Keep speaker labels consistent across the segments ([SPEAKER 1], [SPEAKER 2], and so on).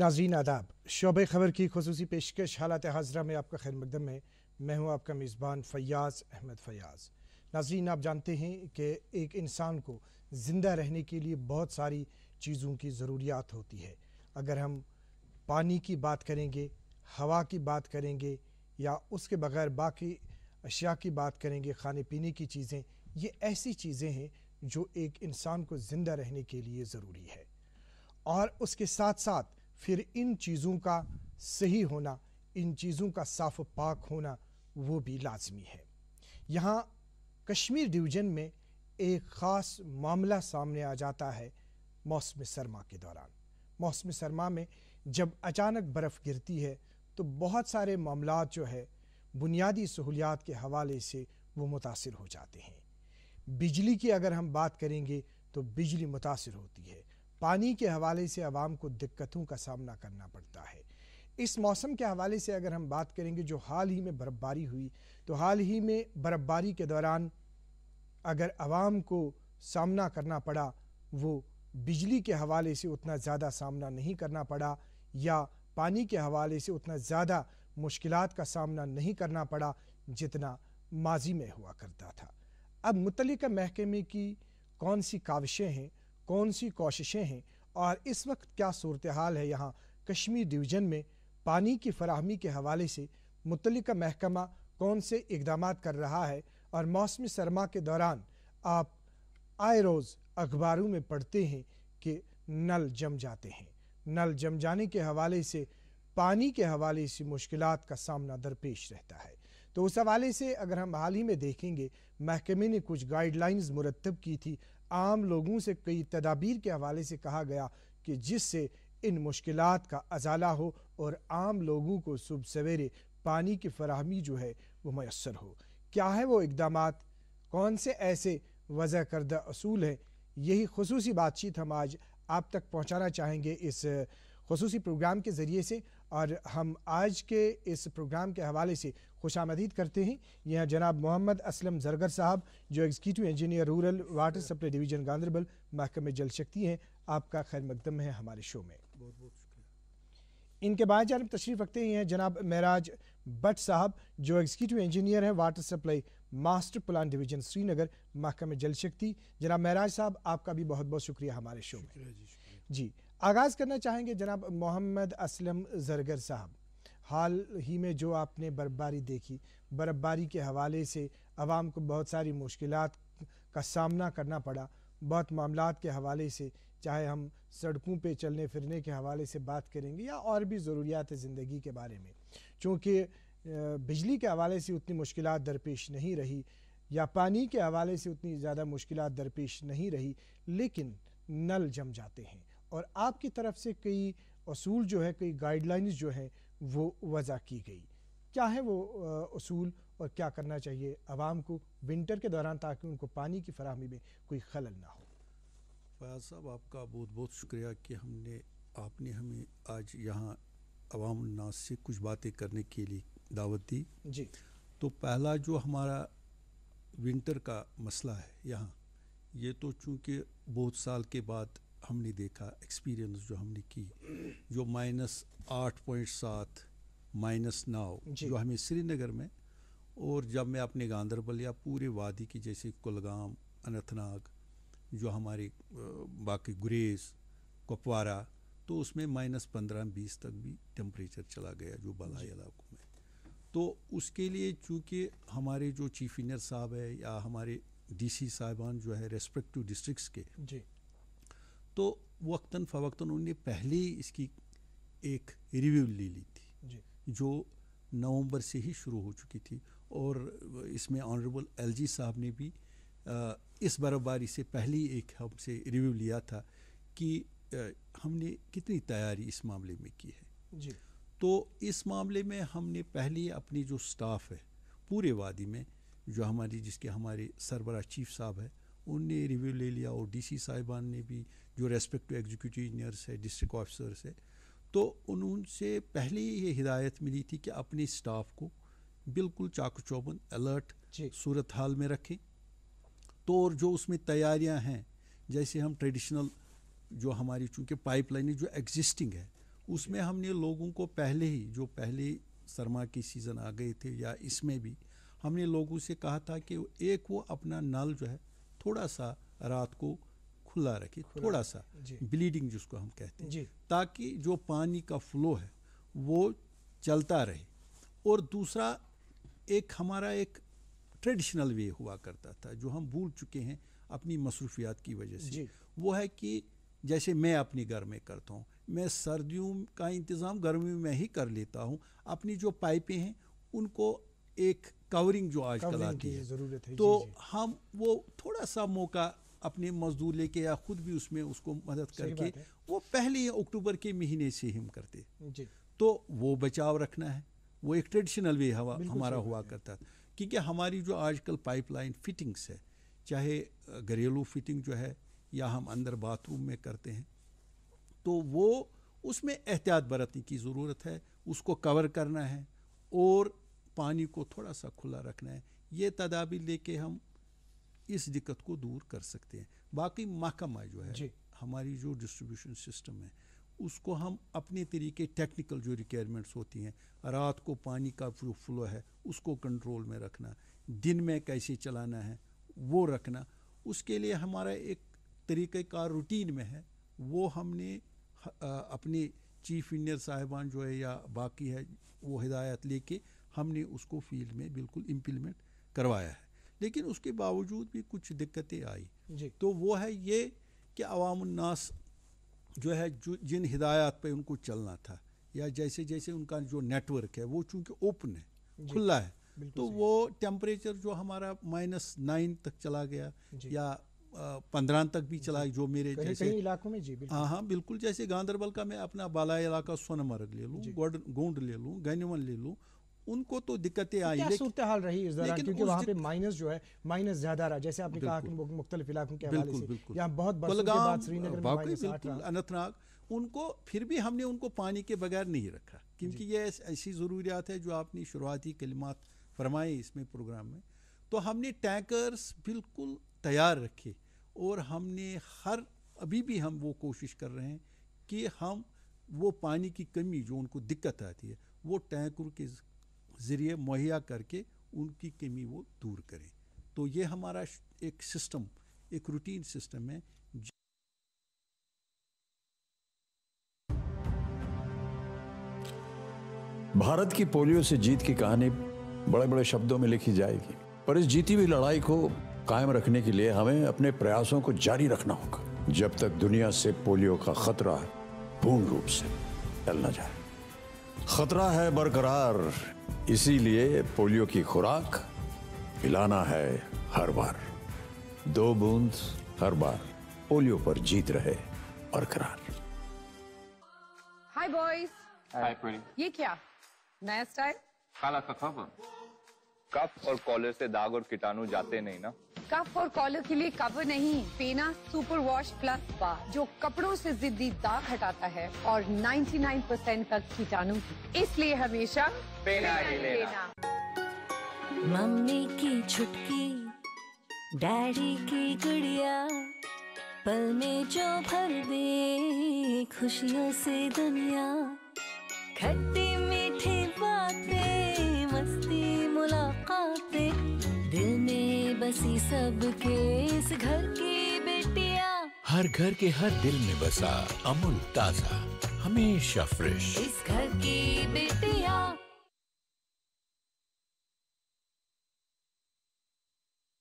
[SPEAKER 1] नाजीन आदाब शोब खबर की खसूसी पेशकश हालत हाजरा में आपका खैर मकदम है मैं हूँ आपका मेज़बान फ़याज़ अहमद फ़याज़ नाजीन आप जानते हैं कि एक इंसान को ज़िंदा रहने के लिए बहुत सारी चीज़ों की ज़रूरियात होती है अगर हम पानी की बात करेंगे हवा की बात करेंगे या उसके बगैर बाकी अशिया की बात करेंगे खाने पीने की चीज़ें ये ऐसी चीज़ें हैं जो एक इंसान को ज़िंदा रहने के लिए ज़रूरी है और उसके साथ साथ फिर इन चीज़ों का सही होना इन चीज़ों का साफ पाक होना वो भी लाजमी है यहाँ कश्मीर डिवीज़न में एक ख़ास मामला सामने आ जाता है मौसम सरमा के दौरान मौसम सरमा में जब अचानक बर्फ़ गिरती है तो बहुत सारे मामला जो है बुनियादी सहूलियात के हवाले से वो मुतासर हो जाते हैं बिजली की अगर हम बात करेंगे तो बिजली मुतासर होती है पानी के हवाले से आवाम को दिक्कतों का सामना करना पड़ता है इस मौसम के हवाले से अगर हम बात करेंगे जो हाल ही में बर्फबारी हुई तो हाल ही में बर्फबारी के दौरान अगर आवाम को सामना करना पड़ा वो बिजली के हवाले से उतना ज़्यादा सामना नहीं करना पड़ा या पानी के हवाले से उतना ज़्यादा मुश्किल का सामना नहीं करना पड़ा जितना माजी में हुआ करता था अब मुतल महकमे की कौन सी काविशें हैं कौन सी कोशिशें हैं और इस वक्त क्या सूरत हाल है यहाँ कश्मीर डिवीज़न में पानी की फरहमी के हवाले से मुतल महकमा कौन से इकदाम कर रहा है और मौसम सरमा के दौरान आप आए रोज़ अखबारों में पढ़ते हैं कि नल जम जाते हैं नल जम जाने के हवाले से पानी के हवाले से मुश्किल का सामना दरपेश रहता है तो उस हवाले से अगर हम हाल ही में देखेंगे महकमे ने कुछ गाइडलाइंस मुरतब की थी आम लोगों से कई तदाबीर के हवाले से कहा गया कि जिससे इन मुश्किल का अजाला हो और आम लोगों को सुबह सवेरे पानी की फरहमी जो है वो मैसर हो क्या है वो इकदाम कौन से ऐसे वजह करदा असूल हैं यही खसूस बातचीत हम आज आप तक पहुँचाना चाहेंगे इस खसूस प्रोग्राम के ज़रिए से और हम आज के इस प्रोग्राम के हवाले से खुश आमदीद करते हैं यहाँ जनाब मोहम्मद असलम जरगर साहब जो executive engineer rural water supply division Ganderbal महकमे जल शक्ति हैं आपका खैर मकदम है हमारे शो में बहुत बहुत शुक्रिया इनके बाद जानब तशरीफ़ रखते हैं जनाब महराज भट्ट साहब जो एग्जीक्यूटिव इंजीनियर हैं water supply master plan division Srinagar महकमे जल शक्ति जनाब महराज साहब आपका भी बहुत बहुत शुक्रिया हमारे शो में जी आगाज़ करना चाहेंगे जनाब मोहम्मद असलम जरगर साहब हाल ही में जो आपने बर्फबारी देखी बर्फबारी के हवाले से आवाम को बहुत सारी मुश्किल का सामना करना पड़ा बहुत मामला के हवाले से चाहे हम सड़कों पे चलने फिरने के हवाले से बात करेंगे या और भी ज़रूरियात ज़िंदगी के बारे में चूँकि बिजली के हवाले से उतनी मुश्किल दरपेश नहीं रही या पानी के हवाले से उतनी ज़्यादा मुश्किल दरपेश नहीं रही लेकिन नल जम जाते हैं और आपकी तरफ से कई असूल जो है कई गाइडलाइंस जो हैं वो वजह की गई क्या है वो असूल और क्या करना चाहिए आवाम को विंटर के दौरान ताकि उनको पानी की फरहमी में कोई खलल ना हो
[SPEAKER 2] फयाज साहब आपका बहुत बहुत शुक्रिया कि हमने आपने हमें आज यहाँ अवाम नाज से कुछ बातें करने के लिए दावत दी जी तो पहला जो हमारा विंटर का मसला है यहाँ ये तो चूँकि बहुत साल के बाद हमने देखा एक्सपीरियंस जो हमने की जो माइनस आठ पॉइंट सात माइनस नौ जो हमें श्रीनगर में और जब मैं अपने गांधरबल या पूरे वादी की जैसे कुलगाम अनंतनाग जो हमारे बाकी गुरेज कुपवारा तो उसमें माइनस पंद्रह बीस तक भी टेम्परेचर चला गया जो बलाई इलाकों में तो उसके लिए चूँकि हमारे जो चीफ इंजीनियर साहब है या हमारे डीसी साहबान जो है रेस्पेक्टिव डिस्ट्रिक्ट्स के जी तो वक्ता फ़वक्ता उन्होंने पहले ही इसकी एक रिव्यू ले ली थी जो नवंबर से ही शुरू हो चुकी थी और इसमें ऑनरेबल एलजी साहब ने भी इस बर्फबारी से पहले ही एक हमसे रिव्यू लिया था कि हमने कितनी तैयारी इस मामले में की है जी तो इस मामले में हमने पहले अपनी जो स्टाफ है पूरे वादी में जो हमारी जिसके हमारे सरबरा चीफ साहब है उनने रिव्यू ले लिया और डीसी साहिबान ने भी जो रेस्पेक्ट टू एग्जीक्यूटिव इंजीनियर्स है डिस्ट्रिक्ट ऑफिसर्स है तो उनसे पहले ही ये हिदायत मिली थी कि अपने स्टाफ को बिल्कुल चाक चौबंद अलर्ट सूरत हाल में रखें तो और जो उसमें तैयारियां हैं जैसे हम ट्रेडिशनल जो हमारी चूँकि पाइपलाइन जो एग्जिस्टिंग है उसमें हमने लोगों को पहले ही जो पहले सरमा की सीज़न आ गए थे या इसमें भी हमने लोगों से कहा था कि एक वो अपना नल जो है थोड़ा सा रात को खुला रखें थोड़ा सा ब्लीडिंग जिसको हम कहते हैं ताकि जो पानी का फ्लो है वो चलता रहे और दूसरा एक हमारा एक ट्रेडिशनल वे हुआ करता था जो हम भूल चुके हैं अपनी मसरूफियात की वजह से वो है कि जैसे मैं अपने घर में करता हूँ मैं सर्दियों का इंतज़ाम गर्मियों में ही कर लेता हूँ अपनी जो पाइपें हैं उनको एक कवरिंग जो आजकल आती है, है तो जी, जी। हम वो थोड़ा सा मौका अपने मजदूर लेके या खुद भी उसमें उसको मदद करके वो पहले अक्टूबर के महीने से हम करते जी। तो वो बचाव रखना है वो एक ट्रेडिशनल वे हवा हमारा हुआ करता था क्योंकि हमारी जो आजकल पाइपलाइन फिटिंग्स है चाहे घरेलू फिटिंग जो है या हम अंदर बाथरूम में करते हैं तो वो उसमें एहतियात बरतने की ज़रूरत है उसको कवर करना है और पानी को थोड़ा सा खुला रखना है ये तदाबीर लेके हम इस दिक्कत को दूर कर सकते हैं बाकी महकमा जो है हमारी जो डिस्ट्रीब्यूशन सिस्टम है उसको हम अपने तरीके टेक्निकल जो रिक्वायरमेंट्स होती हैं रात को पानी का जो फ्लो है उसको कंट्रोल में रखना दिन में कैसे चलाना है वो रखना उसके लिए हमारा एक का रूटीन में है वो हमने अपने चीफ इंजीनियर साहिबान जो है या बाकी है वो हिदायत लेके हमने उसको फील्ड में बिल्कुल इम्प्लीमेंट करवाया है लेकिन उसके बावजूद भी कुछ दिक्कतें आई तो वो है ये कि अवामनास जो है जो जिन हिदायत पे उनको चलना था या जैसे जैसे उनका जो नेटवर्क है वो चूंकि ओपन है खुला है तो वो टेम्परेचर जो हमारा माइनस नाइन तक चला गया या पंद्रह तक भी चला जो मेरे कहीं जैसे कहीं इलाकों में जी हाँ हाँ बिल्कुल जैसे गांधरबल का मैं अपना बाला इलाका सोनमर्ग ले लूँ गोंड ले लूँ गैनवन ले लूँ उनको तो दिक्कतें तो आई क्या सूरत हाल रही इस दौरान क्योंकि वहाँ पे माइनस जो है माइनस ज्यादा रहा जैसे आपने कहा कि मुख्तलिफ इलाकों के बिल्कुल
[SPEAKER 1] बिल्कुल यहाँ बहुत
[SPEAKER 2] अनंतनाग उनको फिर भी हमने उनको पानी के बगैर नहीं रखा क्योंकि ये ऐसी ज़रूरियात है जो आपने शुरुआती कलिमात फरमाए इसमें प्रोग्राम में तो हमने टैंकर्स बिल्कुल तैयार रखे और हमने हर अभी भी हम वो कोशिश कर रहे हैं कि हम वो पानी की कमी जो उनको दिक्कत आती है वो टैंकर के ज़रिए मुहैया करके उनकी कमी वो दूर करें तो ये हमारा एक सिस्टम एक रूटीन सिस्टम है
[SPEAKER 3] भारत की पोलियो से जीत की कहानी बड़े बड़े शब्दों में लिखी जाएगी पर इस जीती हुई लड़ाई को कायम रखने के लिए हमें अपने प्रयासों को जारी रखना होगा जब तक दुनिया से पोलियो का खतरा पूर्ण रूप से टल न जाए खतरा है बरकरार इसीलिए पोलियो की खुराक पिलाना है हर बार दो बूंद हर बार पोलियो पर जीत रहे बरकरार हाय बॉयज हाय
[SPEAKER 1] ये क्या नया स्टाइल काला का कफ और कॉलर से दाग और कीटाणु जाते नहीं ना कफ और कॉलर के लिए कवर नहीं पेना सुपर वॉश प्लस बार जो कपड़ों से जिद्दी दाग हटाता है और 99% तक कीटाणु की इसलिए हमेशा पेना ही लेना
[SPEAKER 3] मम्मी की छुटकी डैडी की गुड़िया
[SPEAKER 1] पल में जो भर दे खुशियों से दुनिया बसी सबके इस घर की बेटिया
[SPEAKER 3] हर घर के हर दिल में बसा अमूल ताजा हमेशा फ्रेश इस घर की बेटिया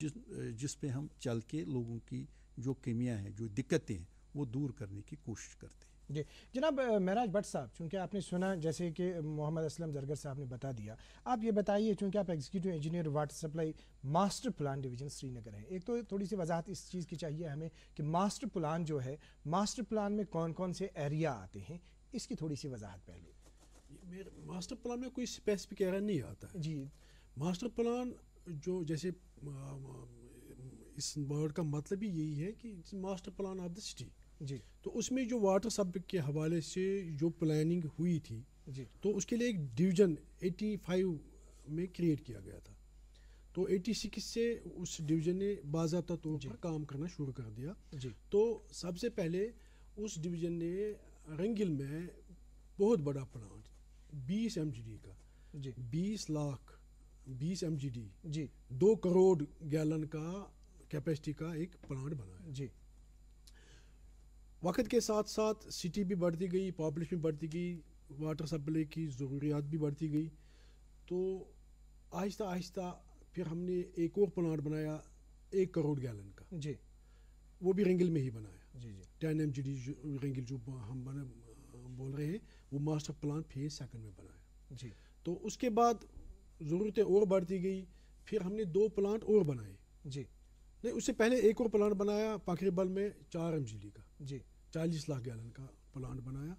[SPEAKER 2] जिस जिस पे हम चल के लोगों की जो कमियां हैं जो दिक्कतें हैं वो दूर करने की कोशिश करते हैं
[SPEAKER 1] जी जनाब महराज भट्ट साहब चूँकि आपने सुना जैसे कि मोहम्मद असलम जरगर साहब ने बता दिया आप ये बताइए चूँकि आप executive engineer water supply master plan division Srinagar हैं एक तो थोड़ी सी वजाहत इस चीज़ की चाहिए हमें कि मास्टर प्लान जो है मास्टर प्लान में कौन कौन से एरिया आते हैं इसकी थोड़ी सी वजाहत पहले
[SPEAKER 4] मास्टर प्लान में कोई स्पेसिफिक एरिया नहीं आता जी मास्टर प्लान जो जैसे इस वर्ड का मतलब ही यही है कि master plan of the city जी तो उसमें जो वाटर सब्जेक्ट के हवाले से जो प्लानिंग हुई थी जी तो उसके लिए एक डिवीज़न 85 में क्रिएट किया गया था तो 86 से उस डिवीज़न ने बाबा तौर पर काम करना शुरू कर दिया जी तो सबसे पहले उस डिवीज़न ने रंगिल में बहुत बड़ा प्लांट 20 एम का जी 20 लाख 20 एम जी दो करोड़ गैलन का कैपेसिटी का एक प्लांट बनाया जी वक्त के साथ साथ सिटी भी बढ़ती गई पॉपुलेशन बढ़ती गई वाटर सप्लाई की ज़रूरियात भी बढ़ती गई तो आहिस्ता आहिस्ता फिर हमने एक और प्लांट बनाया एक करोड़ गैलन का जी वो भी रेंगिल में ही बनाया जी जी ten M G D Rengil जो हम बने बोल रहे हैं वो मास्टर प्लान फेज सेकंड में बनाया जी तो उसके बाद ज़रूरतें और बढ़ती गई फिर हमने दो प्लांट और बनाए जी नहीं उससे पहले एक और प्लांट बनाया बल में चार एम जी डी का जी चालीस लाख गैलन का प्लांट बनाया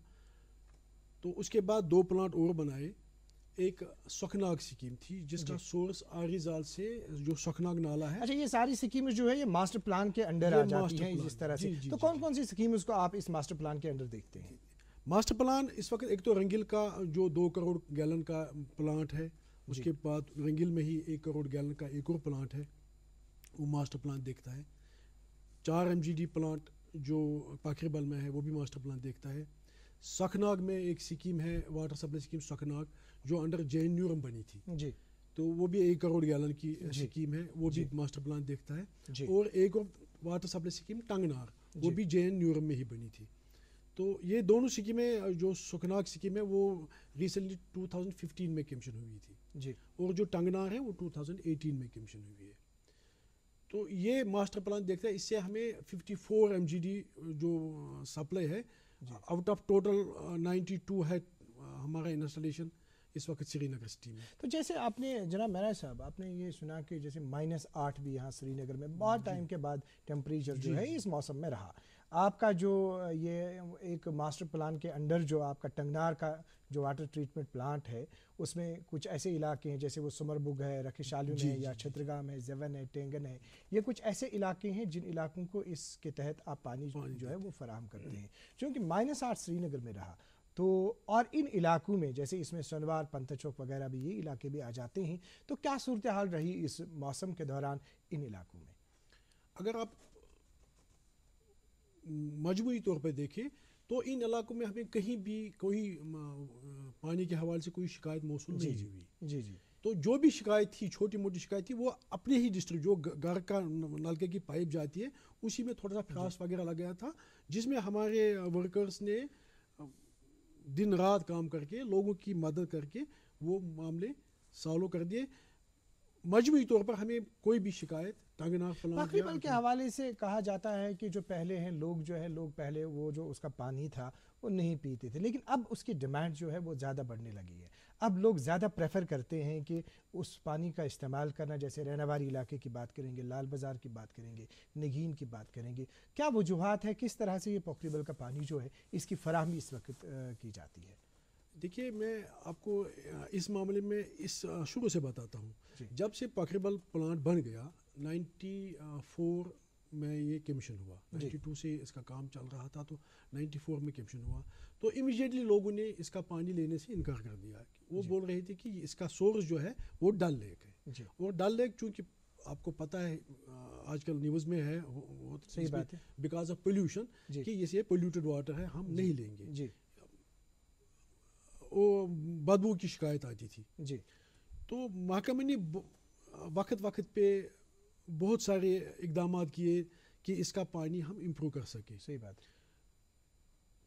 [SPEAKER 4] तो उसके बाद दो प्लांट और बनाए एक सखनाग स्कीम थी जिसका सोर्स आरिजाल से जो सखनाग नाला है
[SPEAKER 1] अच्छा ये सारी स्कीम जो है ये मास्टर प्लान के अंडर आ जाती हैं जिस तरह से जी, तो कौन कौन सी
[SPEAKER 4] स्कीम उसको आप इस मास्टर प्लान के अंडर देखते हैं मास्टर प्लान इस वक्त एक तो रंगिल का जो दो करोड़ गैलन का प्लांट है उसके बाद रंगिल में ही एक करोड़ गैलन का एक और प्लांट है वो मास्टर प्लान देखता है चार एम प्लांट जो पाखरीबल में है वो भी मास्टर प्लान देखता है सखनाग में एक स्कीम है वाटर सप्लाई स्कीम सखनाग जो अंडर जे बनी थी जी तो वो भी एक करोड़ गैलन की स्कीम है वो भी मास्टर प्लान देखता है और एक और वाटर सप्लाई स्कीम टंगनार वो भी जे एन में ही बनी थी तो ये दोनों स्कीमें जो सुखनाग स्कीम है वो रिसेंटली 2015 में कमीशन हुई थी जी और जो टंगनार है वो 2018 में कमीशन हुई है तो ये मास्टर प्लान देखते हैं इससे हमें 54 फोर जो सप्लाई है आउट ऑफ टोटल 92 है हमारा इंस्टॉलेशन इस वक्त श्रीनगर सिटी में तो जैसे आपने जनाब मैरा साहब
[SPEAKER 1] आपने ये सुना कि जैसे माइनस आठ भी यहाँ श्रीनगर में बहुत टाइम के बाद टेम्परेचर जो है इस मौसम में रहा आपका जो ये एक मास्टर प्लान के अंडर जो आपका टंगनार का जो वाटर ट्रीटमेंट प्लांट है उसमें कुछ ऐसे इलाके हैं जैसे वो सुमरबुग है रखिशालू है या छत्रगाम है जेवन है टेंगन है ये कुछ ऐसे इलाके हैं जिन इलाकों को इसके तहत आप पानी जो है वो फराहम करते हैं क्योंकि माइनस आठ श्रीनगर में रहा तो और इन इलाकों में जैसे इसमें सोनवार पंथचौक वगैरह भी ये इलाके भी आ जाते हैं तो क्या सूरत हाल
[SPEAKER 4] रही इस मौसम के दौरान इन इलाकों में अगर आप मजमू तौर पर देखें तो इन इलाकों में हमें कहीं भी कोई पानी के हवाले से कोई शिकायत मौसू नहीं हुई जी जी तो जो भी शिकायत थी छोटी मोटी शिकायत थी वो अपने ही डिस्ट्रिक्ट जो घर का नलके की पाइप जाती है उसी में थोड़ा सा फ्रास वगैरह लग गया था जिसमें हमारे वर्कर्स ने दिन रात काम करके लोगों की मदद करके वो मामले सॉल्व कर दिए मजमू तौर पर हमें कोई भी शिकायत बाकी बल के
[SPEAKER 1] हवाले से कहा जाता है कि जो पहले हैं लोग जो है लोग पहले वो जो उसका पानी था वो नहीं पीते थे लेकिन अब उसकी डिमांड जो है वो ज़्यादा बढ़ने लगी है अब लोग ज़्यादा प्रेफर करते हैं कि उस पानी का इस्तेमाल करना जैसे रहनावारी इलाके की बात करेंगे लाल बाज़ार की बात करेंगे नगीन की बात करेंगे क्या वजूहत है किस तरह से ये पोखरीबल का पानी जो है इसकी फराहमी इस वक्त की जाती है
[SPEAKER 4] देखिए मैं आपको इस मामले में इस शुरू से बताता हूँ जब से पाखरीबल प्लांट बन गया 94 में ये कमीशन हुआ 92 से इसका काम चल रहा था तो 94 में कमीशन हुआ तो इमीडिएटली लोगों ने इसका पानी लेने से इनकार कर दिया वो बोल रहे थे कि इसका सोर्स जो है वो डल लेक है और डल लेक चूँकि आपको पता है आजकल न्यूज़ में है वो बिकॉज ऑफ पोल्यूशन कि ये पोल्यूटेड वाटर है हम नहीं लेंगे बदबू की शिकायत आती थी जी तो महकमे ने वक्त वक्त पे बहुत सारे इकदाम किए कि इसका पानी हम इम्प्रूव कर सकें सही बात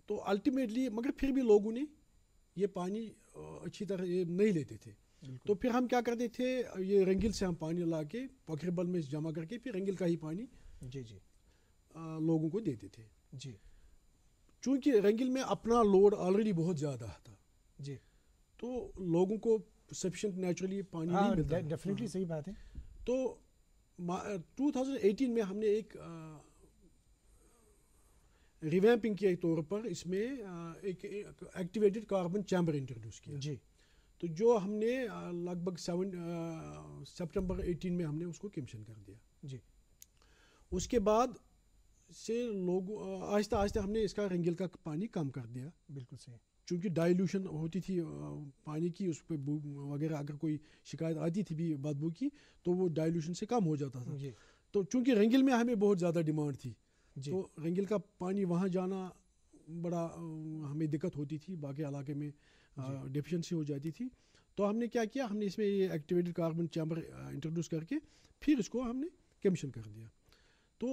[SPEAKER 4] तो अल्टीमेटली मगर फिर भी लोगों ने ये पानी अच्छी तरह ये नहीं लेते थे तो फिर हम क्या करते थे ये रंगील से हम पानी ला के पखरबल में जमा करके फिर रंगील का ही पानी जी जी आ, लोगों को देते थे जी चूंकि रंगील में अपना लोड ऑलरेडी बहुत ज़्यादा था जी तो लोगों को सफिशेंट नेचुरली पानी आ, हाँ, नहीं मिलता डेफिनेटली हाँ। सही बात है तो 2018 में हमने एक रिवैम्पिंग के तौर पर इसमें एक एक्टिवेटेड कार्बन चैम्बर इंट्रोड्यूस किया जी तो जो हमने लगभग सेवन सितंबर 18 में हमने उसको कमीशन कर दिया जी उसके बाद से लोग आहिस्ता आहिस्ता हमने इसका रंगील का पानी कम कर दिया बिल्कुल सही चूँकि डाइल्यूशन होती थी पानी की उस पर वगैरह अगर कोई शिकायत आती थी भी बदबू की तो वो डाइल्यूशन से कम हो जाता था तो चूँकि रंगिल में हमें बहुत ज़्यादा डिमांड थी तो रंगिल का पानी वहाँ जाना बड़ा हमें दिक्कत होती थी बाकी इलाके में डिफिशेंसी हो जाती थी तो हमने क्या किया हमने इसमें ये एक्टिवेटेड कार्बन चैम्बर इंट्रोड्यूस करके फिर इसको हमने कमीशन कर दिया तो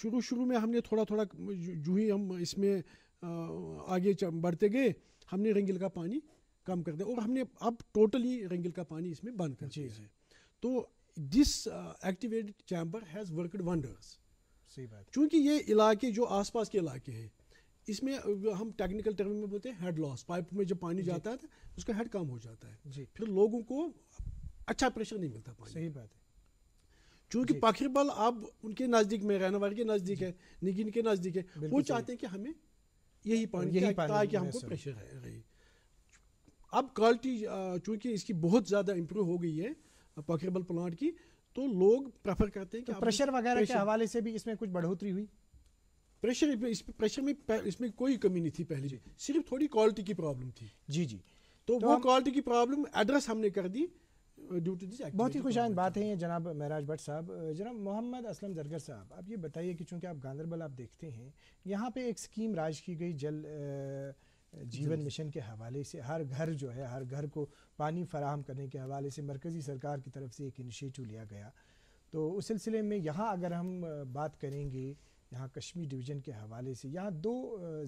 [SPEAKER 4] शुरू शुरू में हमने थोड़ा थोड़ा जो ही हम इसमें आगे बढ़ते गए हमने रंगिल का पानी कम कर दिया और हमने अब टोटली रंगिल का पानी इसमें बंद कर दिया है तो this activated chamber has worked wonders सही बात चूँकि ये इलाके जो आसपास के इलाके हैं इसमें हम टेक्निकल टर्म में बोलते हैं हेड लॉस पाइप में जब पानी जाता है तो उसका हेड कम हो जाता है जी फिर लोगों को अच्छा प्रेशर नहीं मिलता पानी सही बात है चूँकि पखरीबल अब उनके नज़दीक में वाले के नज़दीक है निगिन के नज़दीक है वो चाहते हैं कि हमें यही पॉइंट यही पानी कि हमको प्रेशर है रही अब क्वालिटी चूंकि इसकी बहुत ज़्यादा इम्प्रूव हो गई है पॉकेबल प्लांट की तो लोग प्रेफर करते हैं कि तो प्रेशर वगैरह के हवाले से भी इसमें कुछ बढ़ोतरी हुई प्रेशर इस प्रेशर में इसमें कोई कमी नहीं थी पहले सिर्फ थोड़ी क्वालिटी की प्रॉब्लम थी जी जी तो, तो वो क्वालिटी की प्रॉब्लम एड्रेस हमने कर दी ड्यू बहुत ही खुशाइन
[SPEAKER 1] तो बात है जनाब महराज भट्ट साहब जनाब मोहम्मद असलम जरगर साहब आप ये बताइए कि चूँकि आप गांधरबल आप देखते हैं यहाँ पे एक स्कीम राज की गई जल जीवन मिशन के हवाले से हर घर जो है हर घर को पानी फराहम करने के हवाले से मरकज़ी सरकार की तरफ से एक इनिशिएटिव लिया गया तो उस सिलसिले में यहाँ अगर हम बात करेंगे यहाँ कश्मीर डिवीज़न के हवाले से यहाँ दो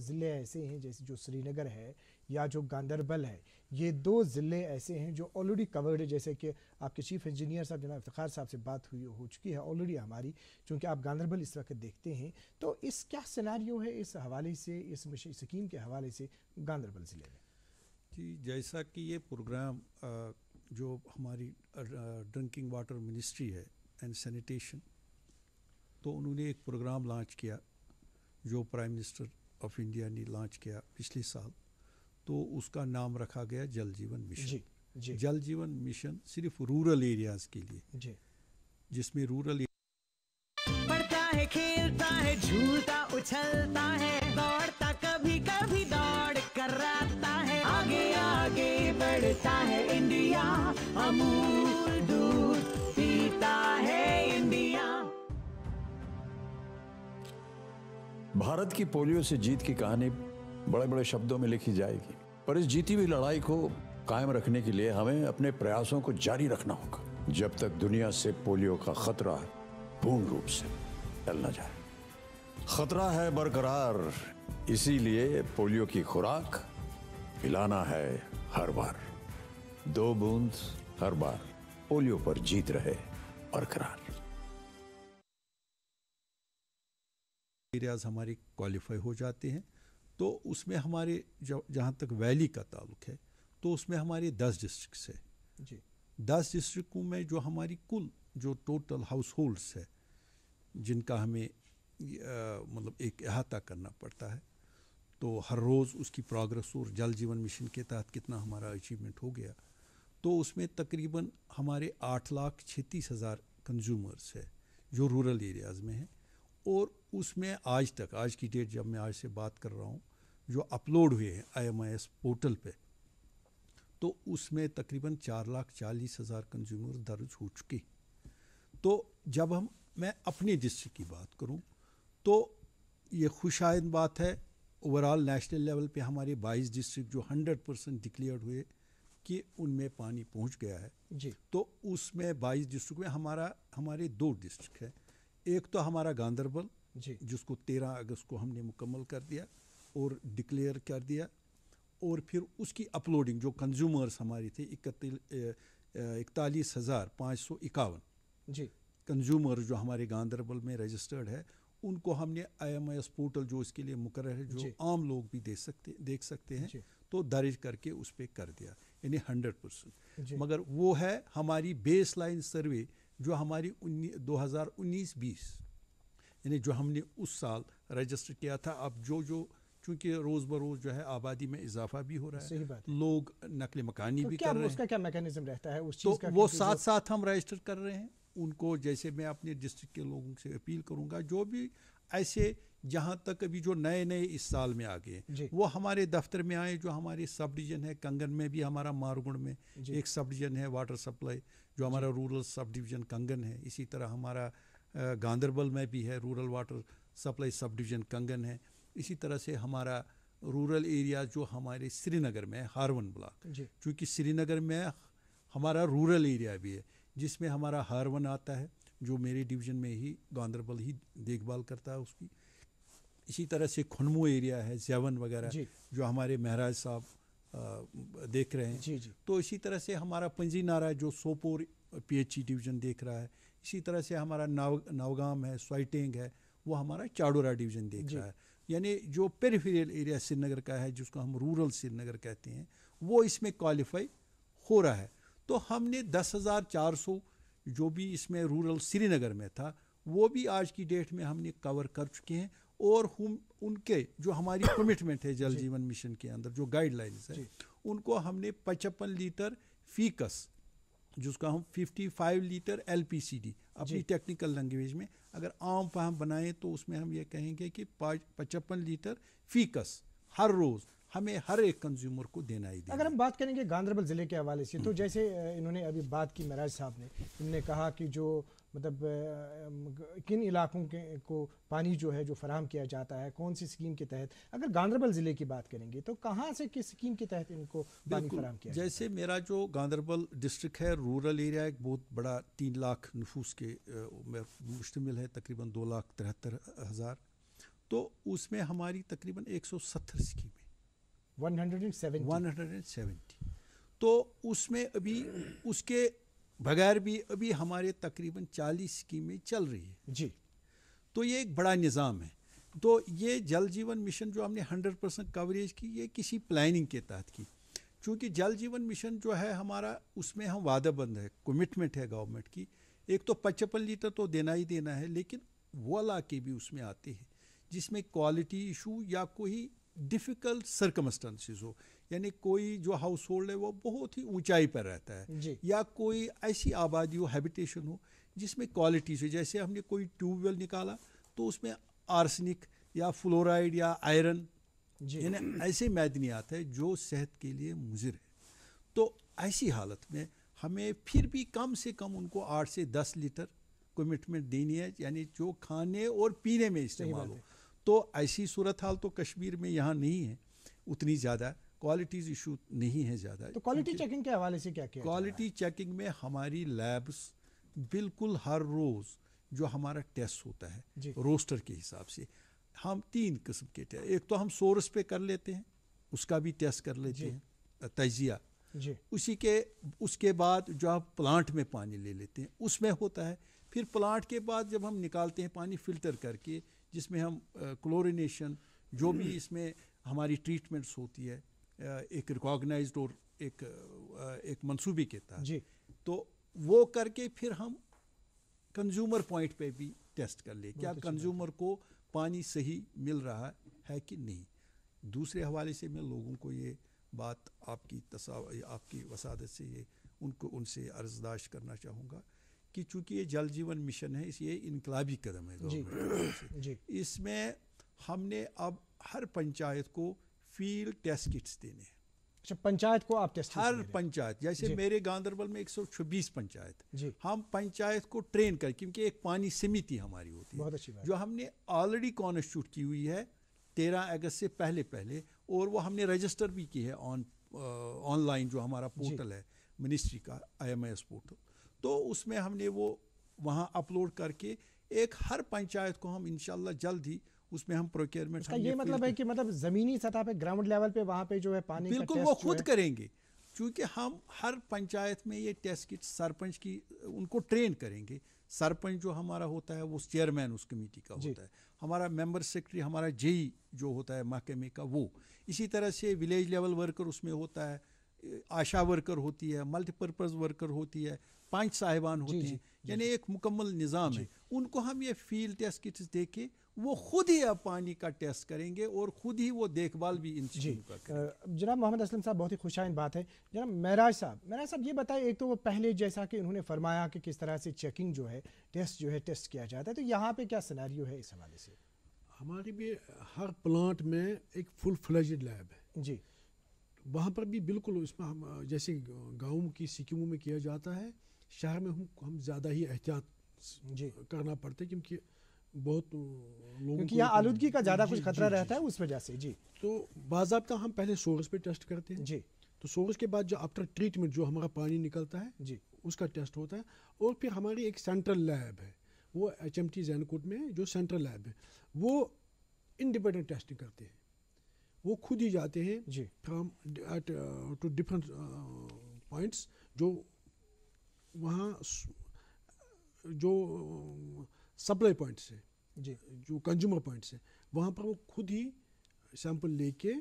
[SPEAKER 1] ज़िले ऐसे हैं जैसे जो श्रीनगर है या जो गांधरबल है ये दो ज़िले ऐसे हैं जो ऑलरेडी कवर्ड है जैसे कि आपके चीफ इंजीनियर साहब जनाब इफ्तार साहब से बात हुई हो चुकी है ऑलरेडी हमारी चूँकि आप गांधरबल इस वक्त देखते हैं तो इस क्या सिनारी है इस हवाले से इस स्कीम के हवाले से गांधरबल ज़िले में
[SPEAKER 2] जी जैसा कि ये प्रोग्राम जो हमारी ड्रिंकिंग वाटर मिनिस्ट्री है एंड सैनिटेशन तो उन्होंने एक प्रोग्राम लॉन्च किया जो प्राइम मिनिस्टर ऑफ इंडिया ने लॉन्च किया पिछले साल तो उसका नाम रखा गया जल जीवन मिशन जी, जी. जल जीवन मिशन सिर्फ रूरल एरियाज के लिए जी. जिसमें रूरल
[SPEAKER 3] पढ़ता है खेलता है झूलता उछलता है दौड़ता कभी कभी दौड़ रहता है आगे आगे बढ़ता है इंडिया अमूल दूध पीता है इंडिया भारत की पोलियो से जीत की कहानी बड़े बड़े शब्दों में लिखी जाएगी पर इस जीती हुई लड़ाई को कायम रखने के लिए हमें अपने प्रयासों को जारी रखना होगा जब तक दुनिया से पोलियो का खतरा पूर्ण रूप से टल न जाए खतरा है बरकरार इसीलिए पोलियो की खुराक पिलाना है हर बार दो बूंद हर बार पोलियो पर जीत रहे बरकरार
[SPEAKER 2] हमारी क्वालिफाई हो जाती हैं तो उसमें हमारे जहाँ तक वैली का ताल्लुक है तो उसमें हमारे दस डिस्ट्रिक्ट है जी दस डिस्ट्रिक्टों में जो हमारी कुल जो टोटल हाउस होल्ड्स है जिनका हमें मतलब एक अहाता करना पड़ता है तो हर रोज़ उसकी प्रोग्रेस और जल जीवन मिशन के तहत कितना हमारा अचीवमेंट हो गया तो उसमें तकरीबन हमारे आठ लाख छत्तीस हज़ार कंज्यूमर्स है जो रूरल एरियाज़ में हैं और उसमें आज तक आज की डेट जब मैं आज से बात कर रहा हूँ जो अपलोड हुए हैं आई पोर्टल पे तो उसमें तकरीबन चार लाख चालीस हज़ार कंज्यूमर दर्ज हो चुके तो जब हम मैं अपने डिस्ट्रिक्ट की बात करूँ तो ये खुशायद बात है ओवरऑल नेशनल लेवल पे हमारे 22 डिस्ट्रिक्ट जो 100 परसेंट डिक्लेयर हुए कि उनमें पानी पहुंच गया है जी तो उसमें 22 डिस्ट्रिक्ट में हमारा हमारे दो डिस्ट्रिक्ट है एक तो हमारा गांधरबल जी जिसको तेरह अगस्त को हमने मुकम्मल कर दिया और डिक्लेयर कर दिया और फिर उसकी अपलोडिंग जो कंज्यूमर्स हमारे थे इकतालीस हज़ार पाँच सौ इक्यावन जी कंज्यूमर जो हमारे गांधरबल में रजिस्टर्ड है उनको हमने आई पोर्टल जो इसके लिए मुकर है जो आम लोग भी देख सकते देख सकते हैं तो दर्ज करके उस पर कर दिया यानी हंड्रेड परसेंट मगर वो है हमारी बेस लाइन सर्वे जो हमारी दो हज़ार उन्नीस बीस यानी जो हमने उस साल रजिस्टर किया था अब जो जो चूँकि रोज़ बरोज़ जो है आबादी में इजाफा भी हो रहा है लोग नकल मकानी तो भी कर रहे हैं क्या मैकेनिज्म रहता है उस तो चीज़ तो का वो साथ साथ हम रजिस्टर कर रहे हैं उनको जैसे मैं अपने डिस्ट्रिक्ट के लोगों से अपील करूंगा जो भी ऐसे जहाँ तक अभी जो नए नए इस साल में आ गए वो हमारे दफ्तर में आए जो हमारे सब डिवीज़न है कंगन में भी हमारा मारगुण में एक सब डिवीज़न है वाटर सप्लाई जो हमारा रूरल सब डिवीज़न कंगन है इसी तरह हमारा गांधरबल में भी है rural water supply sub division Kangan है इसी तरह से हमारा रूरल एरिया जो हमारे श्रीनगर में हारवन ब्लॉक क्योंकि श्रीनगर में हमारा रूरल एरिया भी है जिसमें हमारा हारवन आता है जो मेरे डिवीज़न में ही गांधरबल ही देखभाल करता है उसकी इसी तरह से खुनमू एरिया है जैवन वगैरह जो हमारे महराज साहब देख रहे हैं जी जी। तो इसी तरह से हमारा पंजी नारा जो सोपोर पीएचई डिवीज़न देख रहा है इसी तरह से हमारा नाव नावगाम है स्वाइटिंग है वो हमारा चाडोरा डिवीज़न देख रहा है यानी जो पेरीफेरियल एरिया श्रीनगर का है जिसको हम रूरल श्रीनगर कहते हैं वो इसमें क्वालिफाई हो रहा है तो हमने दस हज़ार चार सौ जो भी इसमें रूरल श्रीनगर में था वो भी आज की डेट में हमने कवर कर चुके हैं और हम उनके जो हमारी कमिटमेंट है जल जीवन मिशन के अंदर जो गाइडलाइंस है उनको हमने पचपन लीटर फीकस जिसका हम 55 लीटर एल अपनी टेक्निकल लैंग्वेज में अगर आम फाम बनाएं तो उसमें हम ये कहेंगे कि पचपन लीटर फीकस हर रोज़ हमें हर एक कंज्यूमर को देना ही देना
[SPEAKER 1] अगर हम बात करेंगे गांधरबल ज़िले के हवाले से तो हम्म। जैसे इन्होंने अभी बात की महराज साहब ने इन्होंने कहा कि जो मतलब किन इलाकों के को पानी जो है जो फराम किया जाता है कौन सी स्कीम के तहत अगर गांधरबल ज़िले की बात करेंगे तो कहाँ से किस स्कीम के तहत इनको पानी फराम किया
[SPEAKER 2] जैसे मेरा जो गांधरबल डिस्ट्रिक्ट है रूरल एरिया एक बहुत बड़ा तीन लाख नफूस के मुश्तमिल है तकरीबन दो लाख तिहत्तर हज़ार तो उसमें हमारी तकरीबन एक सौ सत्तर स्कीमें 170 170 तो उसमें अभी उसके बगैर भी अभी हमारे तकरीबन 40 स्कीमें चल रही है जी तो ये एक बड़ा निज़ाम है तो ये जल जीवन मिशन जो हमने 100 परसेंट कवरेज की ये किसी प्लानिंग के तहत की चूँकि जल जीवन मिशन जो है हमारा उसमें हम वादाबंद है कमिटमेंट है गवर्नमेंट की एक तो पचपन लीटर तो, तो देना ही देना है लेकिन वो इलाके भी उसमें आते हैं जिसमें क्वालिटी इशू या कोई डिफ़िकल्ट सरकमस्टांसिस हो यानी कोई जो हाउस होल्ड है वो बहुत ही ऊंचाई पर रहता है या कोई ऐसी आबादी हो हैबिटेशन हो जिसमें क्वालिटी हो जैसे हमने कोई ट्यूबवेल निकाला तो उसमें आर्सनिक या फ्लोराइड या आयरन यानी ऐसे मैदनियात है जो सेहत के लिए मुजिर है तो ऐसी हालत में हमें फिर भी कम से कम उनको आठ से दस लीटर कमिटमेंट देनी है यानी जो खाने और पीने में इस्तेमाल हो तो ऐसी सूरत हाल तो कश्मीर में यहाँ नहीं है उतनी ज़्यादा क्वालिटीज इशू नहीं है ज़्यादा तो क्वालिटी
[SPEAKER 1] चेकिंग के हवाले से क्या किया
[SPEAKER 2] क्वालिटी चेकिंग में हमारी लैब्स बिल्कुल हर रोज़ जो हमारा टेस्ट होता है रोस्टर के हिसाब से हम तीन किस्म के टेस्ट एक तो हम सोर्स पे कर लेते हैं उसका भी टेस्ट कर लेते हैं तजिया उसी के उसके बाद जो आप प्लांट में पानी ले लेते हैं उसमें होता है फिर प्लांट के बाद जब हम निकालते हैं पानी फिल्टर करके जिसमें हम क्लोरिनेशन जो भी इसमें हमारी ट्रीटमेंट्स होती है एक रिकॉगनाइज और एक एक मंसूबे के तहत तो वो करके फिर हम कंज्यूमर पॉइंट पे भी टेस्ट कर ले क्या कंज्यूमर को पानी सही मिल रहा है कि नहीं दूसरे हवाले से मैं लोगों को ये बात आपकी तसाव आपकी वसादत से ये उनको उनसे अर्जदाश करना चाहूँगा कि चूंकि ये जल जीवन मिशन है इसलिए इनकलाबी कदम है जी। इसमें हमने अब हर पंचायत को फील्ड टेस्ट किट्स देने अच्छा पंचायत को आप टेस्ट हर पंचायत जैसे मेरे गांधरबल में 126 पंचायत हम पंचायत को ट्रेन कर क्योंकि एक पानी समिति हमारी होती है बहुत अच्छी बात जो हमने ऑलरेडी कॉन्स्टिट्यूट की हुई है तेरह अगस्त से पहले पहले और वो हमने रजिस्टर भी की है ऑन ऑनलाइन uh, जो हमारा पोर्टल है मिनिस्ट्री का आई पोर्टल तो उसमें हमने वो वहाँ अपलोड करके एक हर पंचायत को हम इनशाला जल्द ही उसमें हम प्रोक्योरमेंट ये मतलब है
[SPEAKER 1] कि मतलब ज़मीनी सतह पे ग्राउंड लेवल पे वहाँ पे जो है पानी बिल्कुल वो खुद
[SPEAKER 2] करेंगे क्योंकि हम हर पंचायत में ये टेस्ट किट सरपंच की उनको ट्रेन करेंगे सरपंच जो हमारा होता है वो चेयरमैन उस कमेटी का होता है हमारा मेंबर सेक्रेटरी हमारा जेई e जो होता है महकमे का वो इसी तरह से विलेज लेवल वर्कर उसमें होता है आशा वर्कर होती है मल्टीपर्पज़ वर्कर होती है पांच साहिबान होते हैं यानी एक मुकम्मल निज़ाम है उनको हम ये फील्ड टेस्ट किट्स दे के वो खुद ही अब पानी का टेस्ट करेंगे और खुद ही वो देखभाल भी इन चीज़ों का जनाब मोहम्मद असलम साहब
[SPEAKER 1] बहुत ही खुशाइन बात है जनाब महराज साहब महराज साहब ये बताएं एक तो वो पहले जैसा कि उन्होंने फरमाया कि किस तरह से चेकिंग जो है टेस्ट जो है टेस्ट किया जाता है तो यहाँ पर क्या सिनारी है इस हवाले से
[SPEAKER 4] हमारे भी हर प्लांट में एक फुल फ्लैज लैब है जी वहाँ पर भी बिल्कुल इसमें हम जैसे गाँव की स्कीमों में किया जाता है शहर में हम हम ज़्यादा ही एहतियात जी करना पड़ता है क्योंकि बहुत लोगों क्योंकि यहाँ आलूदगी का ज़्यादा कुछ खतरा रहता है उस वजह से जी तो बाबा हम पहले सोर्स पे टेस्ट करते हैं जी तो सोर्स के बाद जो आफ्टर ट्रीटमेंट जो हमारा पानी निकलता है जी उसका टेस्ट होता है और फिर हमारी एक सेंट्रल लैब है वो एच एम टी जैनकोट में जो सेंट्रल लैब है वो इंडिपेंडेंट टेस्टिंग करते हैं वो खुद ही जाते हैं जी from eight to different points जो वहाँ जो सप्लाई पॉइंट से जी जो कंज्यूमर पॉइंट से वहाँ पर वो खुद ही सैंपल लेके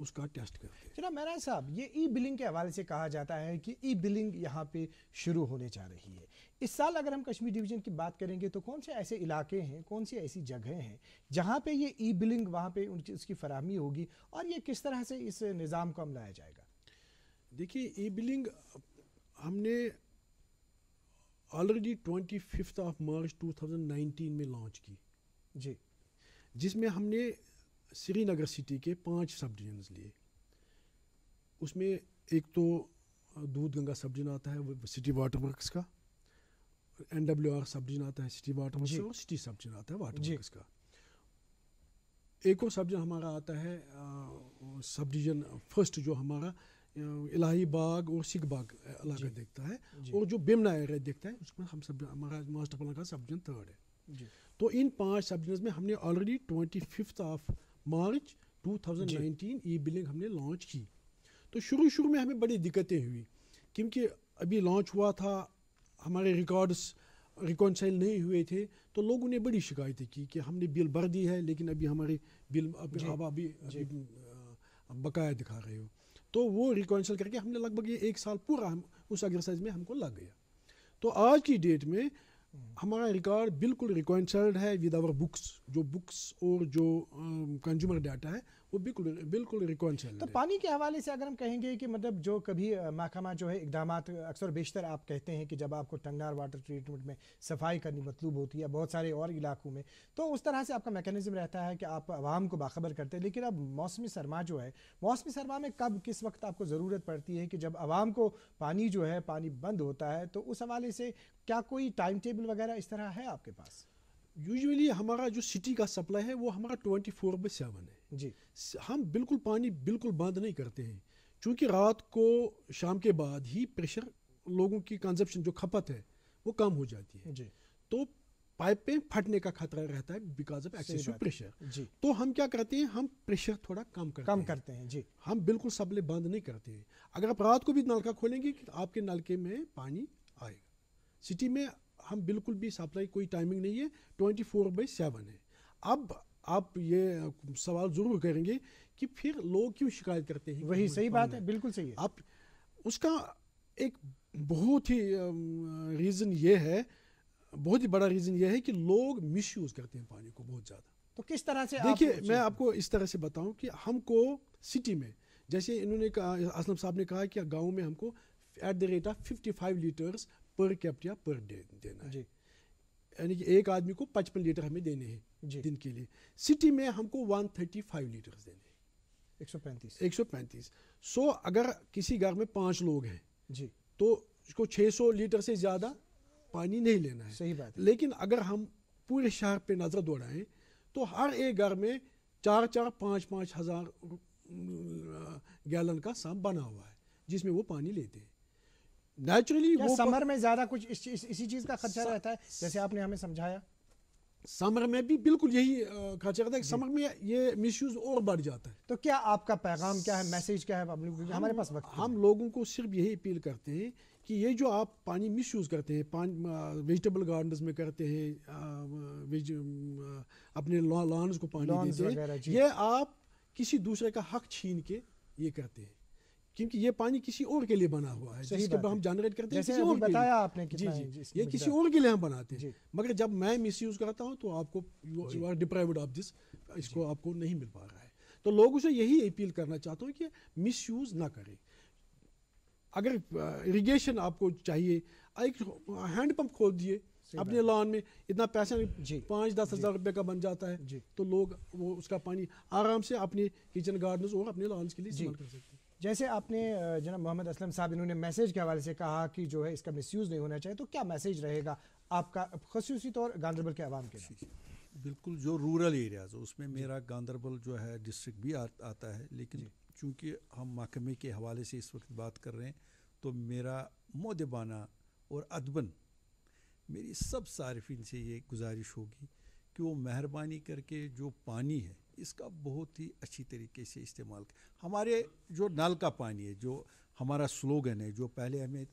[SPEAKER 4] उसका टेस्ट करते
[SPEAKER 1] हैं जना महराज साहब ये ई बिलिंग के हवाले से कहा जाता है कि ई बिलिंग यहाँ पे शुरू होने जा रही है इस साल अगर हम कश्मीर डिवीजन की बात करेंगे तो कौन से ऐसे इलाके हैं कौन सी ऐसी जगहें हैं जहाँ पे ये ई बिलिंग वहाँ पे उनकी उसकी फरहमी होगी और ये किस तरह से इस निज़ाम को हम लाया जाएगा
[SPEAKER 4] देखिए ई बिलिंग हमने already twenty fifth of March 2019 में लॉन्च की जी जिसमें हमने श्रीनगर सिटी के पांच सब डिवीजन्स लिए उसमें एक तो दूध गंगा सब डिवीजन आता है वो सिटी वाटर वर्कस का N W R sub division आता है सिटी वाटर वर्कस और सिटी सब डिवीजन आता है वाटर वर्कस का एक और सब डिवीजन हमारा आता है सब डिवीजन फर्स्ट जो हमारा इलाही बाग और सिख बाग इलाका देखता है और जो बिमना एरिया देखता है उसमें हम सब हमारा मास्टर प्लान का सब थर्ड है तो इन पांच सब में हमने already twenty fifth of March 2019 E billing हमने लॉन्च की तो शुरू शुरू में हमें बड़ी दिक्कतें हुई क्योंकि अभी लॉन्च हुआ था हमारे रिकॉर्ड्स रिकॉन्साइल नहीं हुए थे तो लोगों ने बड़ी शिकायतें की कि हमने बिल भर दी है लेकिन अभी हमारे बिल अभी आप अभी बकाया दिखा रहे हो तो वो रिकॉन्सल करके हमने लगभग ये एक साल पूरा हम उस एक्सरसाइज में हमको लग गया तो आज की डेट में हमारा रिकॉर्ड बिल्कुल रिकॉन्सल्ड है विद आवर बुक्स जो बुक्स और जो कंज्यूमर डाटा है वो बिल्कुल बिल्कुल रिकॉन्सल
[SPEAKER 1] तो पानी के हवाले से अगर हम कहेंगे कि मतलब जो कभी महकमा जो है इकदाम अक्सर बेशतर आप कहते हैं कि जब आपको टंगार वाटर ट्रीटमेंट में सफाई करनी मतलूब होती है बहुत सारे और इलाकों में तो उस तरह से आपका मेकनिज़म रहता है कि आप आवाम को बाखबर करते हैं लेकिन अब मौसमी सरमा जो है मौसमी सरमा में कब किस वक्त आपको ज़रूरत पड़ती है कि जब आवाम को पानी जो है पानी बंद होता है तो उस हवाले से क्या
[SPEAKER 4] कोई टाइम टेबल वगैरह इस तरह है आपके पास यूजली हमारा जो सिटी का सप्लाई है वो हमारा ट्वेंटी फोर बाई सेवन है जी हम बिल्कुल पानी बिल्कुल बंद नहीं करते हैं क्योंकि रात को शाम के बाद ही प्रेशर लोगों की कंजप्शन जो खपत है वो कम हो जाती है जी तो पाइपें फटने का खतरा रहता है बिकॉज ऑफ एक्सेसिव प्रेशर जी तो हम क्या करते हैं हम प्रेशर थोड़ा कम करते कम हैं। करते हैं जी हम बिल्कुल सबले बंद नहीं करते हैं अगर आप रात को भी नलका खोलेंगे कि आपके नलके में पानी आएगा सिटी में हम बिल्कुल भी सप्लाई कोई टाइमिंग नहीं है ट्वेंटी फोर बाई सेवन है अब आप ये सवाल जरूर करेंगे कि फिर लोग क्यों शिकायत करते हैं वही सही बात है बिल्कुल सही है आप उसका एक बहुत ही रीज़न ये है बहुत ही बड़ा रीज़न ये है कि लोग मिस यूज़ करते हैं पानी को बहुत ज़्यादा तो किस
[SPEAKER 1] तरह से देखिए मैं आपको
[SPEAKER 4] इस तरह से बताऊं कि हमको सिटी में जैसे इन्होंने कहा असलम साहब ने कहा कि गांव में हमको at the rate of fifty five litres per capita per day देना है यानी कि एक आदमी को पचपन लीटर हमें देने हैं दिन के लिए सिटी में हमको 135 लीटर देने एक सौ पैंतीस एक सौ पैंतीस सो अगर किसी घर में पांच लोग हैं जी तो उसको 600 लीटर से ज़्यादा पानी नहीं लेना है सही बात है। लेकिन अगर हम पूरे शहर पे नज़र दौड़ाएं तो हर एक घर में चार चार पाँच पाँच हज़ार गैलन का साम बना हुआ है जिसमें वो पानी लेते हैं नेचुरली वो समर में ज़्यादा कुछ इस, इस, इसी चीज़ का खर्चा रहता है जैसे आपने हमें समझाया समर में भी बिल्कुल यही खर्चा है समर में ये मिसयूज और बढ़ जाता है तो क्या आपका पैगाम क्या है मैसेज क्या है हम, हमारे पास वक्त हम लोगों को सिर्फ यही अपील करते हैं कि ये जो आप पानी मिसयूज़ करते हैं पानी वेजिटेबल गार्डन में करते हैं अपने लॉन्स को पानी देते हैं ये आप किसी दूसरे का हक छीन के ये करते हैं क्योंकि ये पानी किसी और के लिए बना हुआ है जिसके हम जनरेट करते हैं किसी और बताया आपने जी जी ये किसी और के लिए हम बनाते हैं मगर जब मैं मिस यूज़ करता हूँ तो आपको यू आर ऑफ दिस इसको आपको नहीं मिल पा रहा है तो लोगों से यही अपील करना चाहता हूँ कि मिस यूज़ ना करें अगर इरीगेशन uh, आपको चाहिए एक हैंडपम्प खोल दिए अपने लॉन में इतना पैसा पाँच दस हज़ार रुपये का बन जाता है तो लोग वो उसका पानी आराम से अपने किचन गार्डन और अपने लॉन्स के लिए इस्तेमाल कर सकते हैं जैसे आपने
[SPEAKER 1] जनाब मोहम्मद असलम साहब इन्होंने मैसेज के हवाले से कहा कि जो है इसका मिसयूज़ नहीं होना चाहिए तो क्या मैसेज रहेगा आपका खसूसी तौर गांधरबल के आवाम के लिए
[SPEAKER 2] बिल्कुल जो रूरल एरियाज़ उसमें मेरा गांधरबल जो है डिस्ट्रिक्ट भी आ, आता है लेकिन चूँकि हम महकमे के हवाले से इस वक्त बात कर रहे हैं तो मेरा मोदबाना और अदबन मेरी सब सार्फिन से ये गुजारिश होगी कि वो मेहरबानी करके जो पानी है इसका बहुत ही अच्छी तरीके से इस्तेमाल हमारे जो नल का पानी है जो हमारा स्लोगन है जो पहले हमें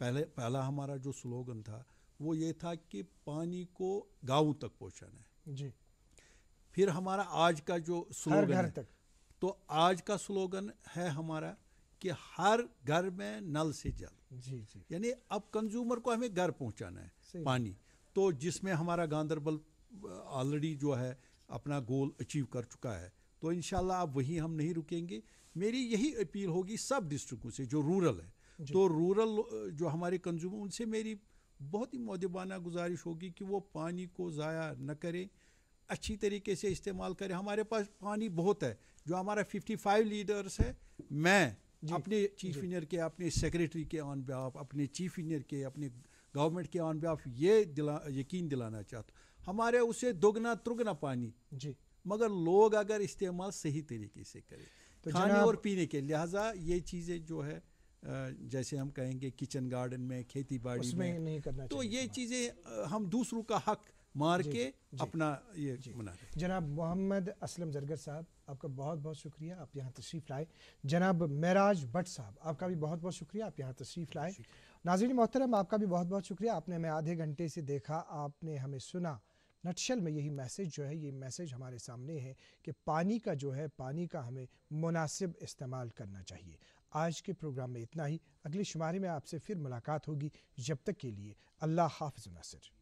[SPEAKER 2] पहले पहला हमारा जो स्लोगन था वो ये था कि पानी को गाँव तक पहुँचाना है जी फिर हमारा आज का जो स्लोगन है तक। तो आज का स्लोगन है हमारा कि हर घर में नल से जल जी जी यानी अब कंज्यूमर को हमें घर पहुंचाना है पानी तो जिसमें हमारा गांधरबल ऑलरेडी जो है अपना गोल अचीव कर चुका है तो इन आप वहीं हम नहीं रुकेंगे मेरी यही अपील होगी सब डिस्ट्रिक्टों से जो रूरल है तो रूरल जो हमारे कंज्यूमर उनसे मेरी बहुत ही मौदबाना गुजारिश होगी कि वो पानी को ज़ाया न करें अच्छी तरीके से इस्तेमाल करें हमारे पास पानी बहुत है जो हमारा 55 लीडर्स है मैं अपने चीफ इंजीनियर के अपने सेक्रेटरी के ऑन बिहाफ अपने चीफ इंजीनियर के अपने गवर्नमेंट के ऑन बिहाफ ये दिला यकीन दिलाना चाहता हूँ हमारे उसे दुगना त्रुगना पानी जी मगर लोग अगर इस्तेमाल सही तरीके से करें तो खाने और पीने के लिहाजा ये चीज़ें जो है जैसे हम कहेंगे किचन गार्डन में खेती बाड़ी में नहीं करना तो ये चीज़ें हम दूसरों का हक मार जी, के जी, अपना ये मना
[SPEAKER 1] जनाब मोहम्मद असलम जरगर साहब आपका बहुत बहुत शुक्रिया आप यहाँ तशरीफ़ लाए जनाब महराज भट्ट साहब आपका भी बहुत बहुत शुक्रिया आप यहाँ तशरीफ़ लाए नाजरीन मोहतरम आपका भी बहुत बहुत शुक्रिया आपने हमें आधे घंटे से देखा आपने हमें सुना नटशल में यही मैसेज जो है ये मैसेज हमारे सामने है कि पानी का जो है पानी का हमें मुनासिब इस्तेमाल करना चाहिए आज के प्रोग्राम में इतना ही अगले शुमारे में आपसे फिर मुलाकात होगी जब तक के लिए अल्लाह हाफ नसर